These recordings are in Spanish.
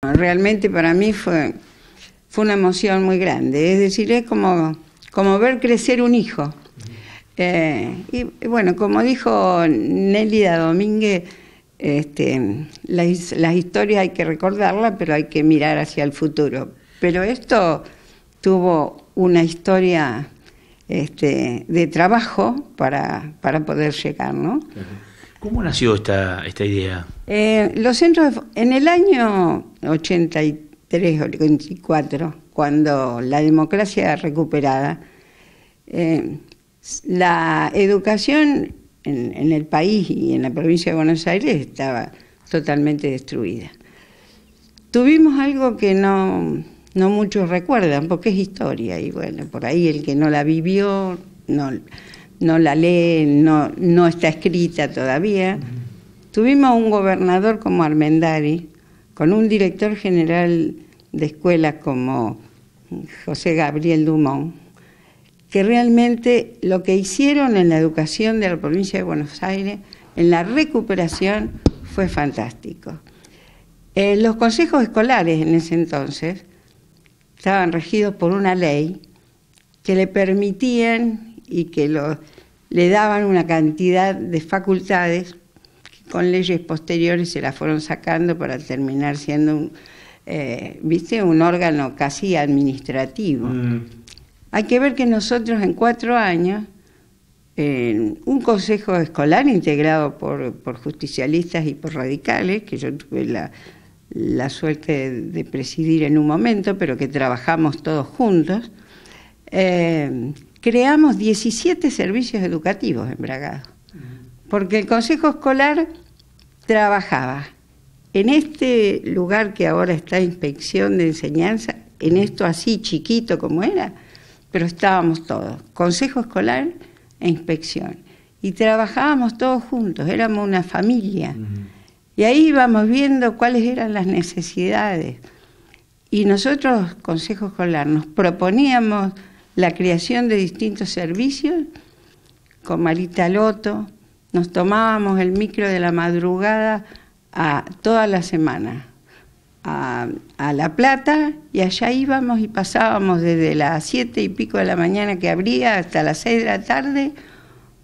Realmente para mí fue, fue una emoción muy grande, es decir, es como, como ver crecer un hijo. Eh, y, bueno, como dijo Nélida Domínguez, este, las, historias hay que recordarlas, pero hay que mirar hacia el futuro. Pero esto tuvo una historia este, de trabajo para, para poder llegar, ¿no? ¿Cómo nació esta, esta idea? Eh, los centros, en el año 83 o 84, cuando la democracia era recuperada, eh, la educación en, en, el país y en la provincia de Buenos Aires estaba totalmente destruida. Tuvimos algo que no, no muchos recuerdan, porque es historia, y bueno, por ahí el que no la vivió, no no la lee, no, está escrita todavía. Tuvimos un gobernador como Armendari, con un director general de escuelas como José Gabriel Dumont, que realmente lo que hicieron en la educación de la provincia de Buenos Aires, en la recuperación, fue fantástico. Eh, los consejos escolares en ese entonces estaban regidos por una ley que le permitían y que le daban una cantidad de facultades que con leyes posteriores se las fueron sacando para terminar siendo un, eh, ¿viste? un órgano casi administrativo. Mm. Hay que ver que nosotros en cuatro años, en un consejo escolar integrado por, justicialistas y por radicales, que yo tuve la, suerte de, presidir en un momento, pero que trabajamos todos juntos, eh, creamos 17 servicios educativos en Bragado, porque el Consejo Escolar trabajaba en este lugar que ahora está Inspección de Enseñanza, en esto así chiquito como era, pero estábamos todos, Consejo Escolar e Inspección. Y trabajábamos todos juntos, éramos una familia. Y ahí íbamos viendo cuáles eran las necesidades. Y nosotros, Consejo Escolar, nos proponíamos la creación de distintos servicios con Marita Loto. Nos tomábamos el micro de la madrugada a, toda la semana a, La Plata y allá íbamos y pasábamos desde las siete y pico de la mañana que abría hasta las 6 de la tarde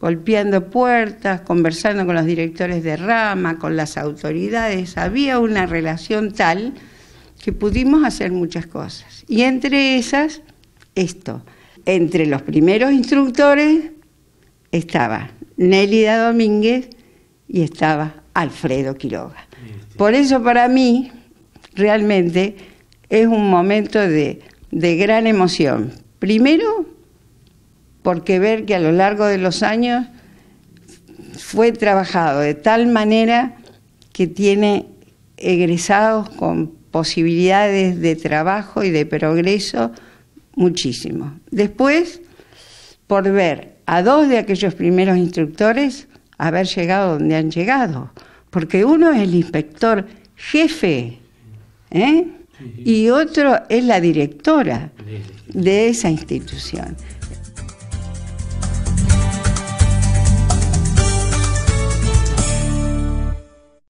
golpeando puertas, conversando con los directores de rama, con las autoridades. Había una relación tal que pudimos hacer muchas cosas. Y entre esas, esto entre los primeros instructores estaba Nelida Domínguez y estaba Alfredo Quiroga. Por eso para mí realmente es un momento de, de gran emoción. Primero, porque ver que a lo largo de los años fue trabajado de tal manera que tiene egresados con posibilidades de trabajo y de progreso muchísimo. Después, por ver a dos de aquellos primeros instructores haber llegado donde han llegado, porque uno es el inspector jefe ¿eh? y otro es la directora de esa institución.